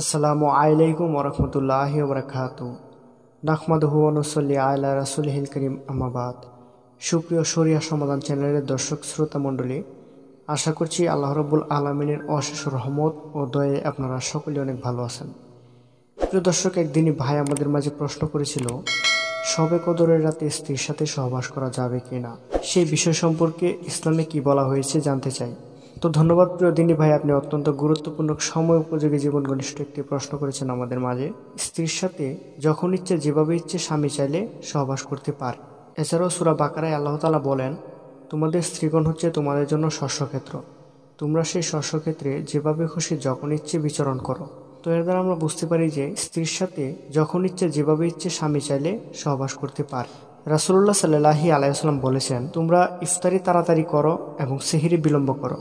আসসালামু আলাইকুম ওরহমতুল্লাহি ওবরাকাত নাহমাদহুয়ানুসল্লি আয়লা রাসুল হিল করিম আমাবাদ সুপ্রিয় শরিয়া সমাধান চ্যানেলের দর্শক শ্রোতা মণ্ডলী আশা করছি আল্লাহ রবুল আলমিনের অশেষ রহমত ও দয়ে আপনারা সকলে অনেক ভালো আছেন প্রিয় দর্শক একদিনই ভাই আমাদের মাঝে প্রশ্ন করেছিল সবে কদরের রাতে স্ত্রীর সাথে সহবাস করা যাবে কি না সেই বিষয় সম্পর্কে ইসলামে কি বলা হয়েছে জানতে চাই তো ধন্যবাদ প্রিয় দিনী ভাই আপনি অত্যন্ত গুরুত্বপূর্ণ সময় উপযোগী জীবন ঘনিষ্ঠ একটি প্রশ্ন করেছেন আমাদের মাঝে স্ত্রীর সাথে যখন ইচ্ছে যেভাবে ইচ্ছে স্বামী চাইলে সহবাস করতে পারে এছাড়াও সুরা বাকারায় আল্লাহতালা বলেন তোমাদের স্ত্রীগণ হচ্ছে তোমাদের জন্য শস্যক্ষেত্র তোমরা সেই শস্যক্ষেত্রে যেভাবে খুশি যখন ইচ্ছে বিচরণ করো তো এর দ্বারা আমরা বুঝতে পারি যে স্ত্রীর সাথে যখন ইচ্ছে যেভাবে ইচ্ছে স্বামী চাইলে সহবাস করতে পারে রাসুল্লাহ সাল্লাহি আলাইসাল্লাম বলেছেন তোমরা ইফতারি তাড়াতাড়ি করো এবং সেহিরে বিলম্ব করো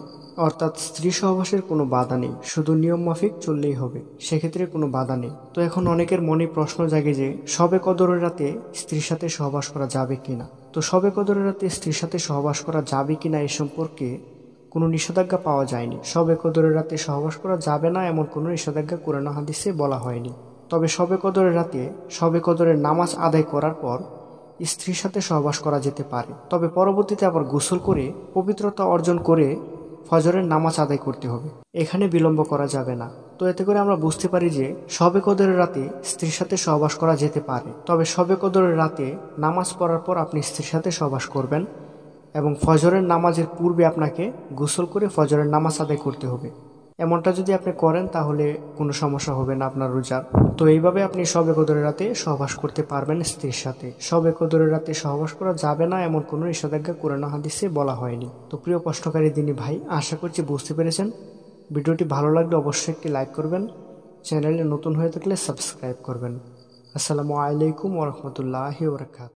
অর্থাৎ স্ত্রী সহবাসের কোনো বাধা নেই শুধু নিয়ম মাফিক চললেই হবে সেক্ষেত্রে কোনো বাধা নেই তো এখন অনেকের মনে প্রশ্ন জাগে যে সবে কদরের রাতে স্ত্রীর সাথে সহবাস করা যাবে কি না তো সবে কদরের রাতে স্ত্রীর সাথে সহবাস করা যাবে কি না এ সম্পর্কে কোনো নিষেধাজ্ঞা পাওয়া যায়নি সবে কদরের রাতে সহবাস করা যাবে না এমন কোনো নিষেধাজ্ঞা কোরআন হাদিসে বলা হয়নি তবে সবে কদরের রাতে সবে কদরের নামাজ আদায় করার পর স্ত্রীর সাথে সহবাস করা যেতে পারে তবে পরবর্তীতে আবার গোসল করে পবিত্রতা অর্জন করে ফজরের নামাজ আদায় করতে হবে এখানে বিলম্ব করা যাবে না তো এতে করে আমরা বুঝতে পারি যে সবে কদরের রাতে স্ত্রীর সাথে সহবাস করা যেতে পারে তবে সবে কদরের রাতে নামাজ পড়ার পর আপনি স্ত্রীর সাথে সহবাস করবেন এবং ফজরের নামাজের পূর্বে আপনাকে গোসল করে ফজরের নামাজ আদায় করতে হবে এমনটা যদি আপনি করেন তাহলে কোনো সমস্যা হবে না আপনার রোজার তো এইভাবে আপনি সব একদরের রাতে সহবাস করতে পারবেন স্ত্রীর সাথে সব একদরের রাতে সহবাস করা যাবে না এমন কোনো নিষেধাজ্ঞা কোরআন হাদিসে বলা হয়নি তো প্রিয় কষ্টকারী দিনী ভাই আশা করছি বুঝতে পেরেছেন ভিডিওটি ভালো লাগলে অবশ্যই একটি লাইক করবেন চ্যানেলে নতুন হয়ে থাকলে সাবস্ক্রাইব করবেন আসসালামু আলাইকুম ওরহমতুল্লাহি ওরকাত